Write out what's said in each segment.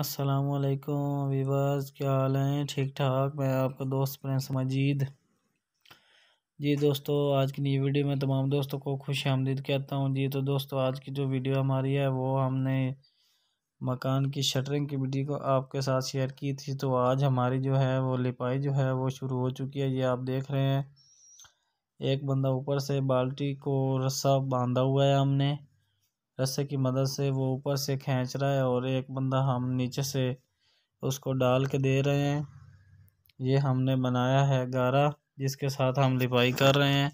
असलकुम विवास क्या हाल हैं ठीक ठाक मैं आपका दोस्त प्रिंस मजीद जी दोस्तों आज की नई वीडियो में तमाम दोस्तों को खुश आमदीद कहता हूँ जी तो दोस्तों आज की जो वीडियो हमारी है वो हमने मकान की शटरिंग की वीडियो को आपके साथ शेयर की थी तो आज हमारी जो है वो लिपाई जो है वो शुरू हो चुकी है ये आप देख रहे हैं एक बंदा ऊपर से बाल्टी को रस्सा बांधा हुआ है हमने रस्से की मदद से वो ऊपर से खींच रहा है और एक बंदा हम नीचे से उसको डाल के दे रहे हैं ये हमने बनाया है गारा जिसके साथ हम लिपाई कर रहे हैं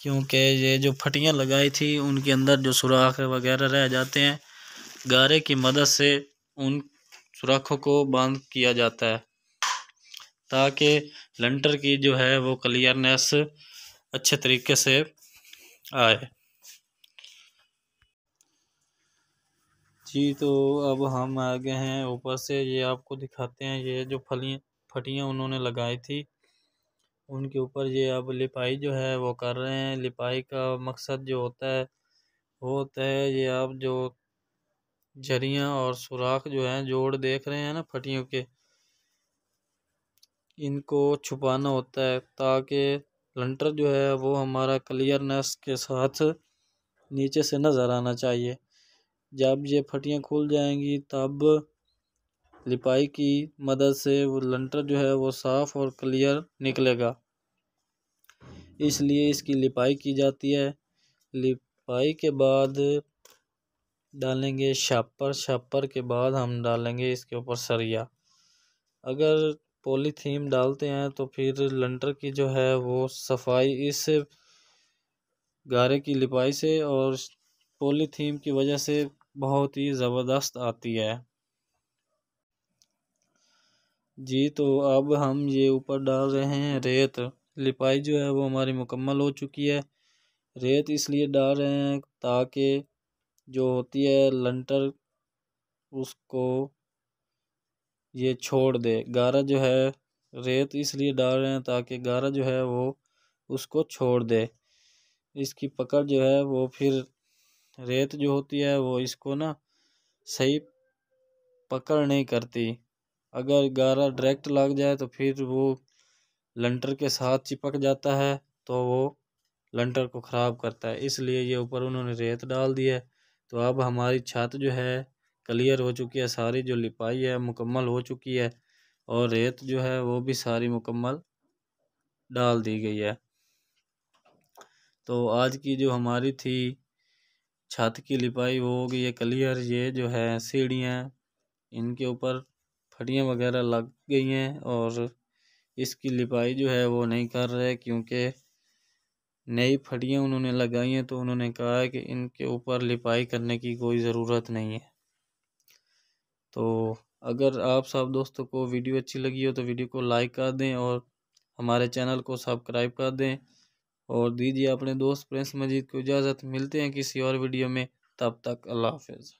क्योंकि ये जो फटियाँ लगाई थी उनके अंदर जो सुराख वगैरह रह जाते हैं गारे की मदद से उन सुराखों को बंद किया जाता है ताकि लंटर की जो है वो क्लियरनेस अच्छे तरीके से आए जी तो अब हम आ गए हैं ऊपर से ये आपको दिखाते हैं ये जो फलियाँ फटियाँ उन्होंने लगाई थी उनके ऊपर ये अब लिपाई जो है वो कर रहे हैं लिपाई का मकसद जो होता है वो होता है ये आप जो झरियाँ और सुराख जो हैं जोड़ देख रहे हैं ना फटियों के इनको छुपाना होता है ताकि लंटर जो है वो हमारा क्लियरनेस के साथ नीचे से नज़र आना चाहिए जब ये फटियाँ खुल जाएंगी तब लिपाई की मदद से वो लंटर जो है वो साफ़ और क्लियर निकलेगा इसलिए इसकी लिपाई की जाती है लिपाई के बाद डालेंगे छापर छापर के बाद हम डालेंगे इसके ऊपर सरिया अगर पॉलीथीन डालते हैं तो फिर लंटर की जो है वो सफाई इस गारे की लिपाई से और पॉलीथीन की वजह से बहुत ही ज़बरदस्त आती है जी तो अब हम ये ऊपर डाल रहे हैं रेत लिपाई जो है वो हमारी मुकम्मल हो चुकी है रेत इसलिए डाल रहे हैं ताकि जो होती है लंटर उसको ये छोड़ दे गारा जो है रेत इसलिए डाल रहे हैं ताकि गारा जो है वो उसको छोड़ दे इसकी पकड़ जो है वो फिर रेत जो होती है वो इसको ना सही पकड़ नहीं करती अगर गारा डायरेक्ट लग जाए तो फिर वो लंटर के साथ चिपक जाता है तो वो लंटर को ख़राब करता है इसलिए ये ऊपर उन्होंने रेत डाल दी है तो अब हमारी छत जो है क्लियर हो चुकी है सारी जो लिपाई है मुकम्मल हो चुकी है और रेत जो है वो भी सारी मुकम्मल डाल दी गई है तो आज की जो हमारी थी छत की लिपाई वो हो गई है क्लियर ये जो है सीढ़ियाँ इनके ऊपर फटियाँ वगैरह लग गई हैं और इसकी लिपाई जो है वो नहीं कर रहे क्योंकि नई फटियाँ उन्होंने लगाई हैं तो उन्होंने कहा है कि इनके ऊपर लिपाई करने की कोई ज़रूरत नहीं है तो अगर आप सब दोस्तों को वीडियो अच्छी लगी हो तो वीडियो को लाइक कर दें और हमारे चैनल को सब्सक्राइब कर दें और दीजिए अपने दोस्त प्रिंस मजीद को इजाज़त मिलते हैं किसी और वीडियो में तब तक अल्लाह हाफिज़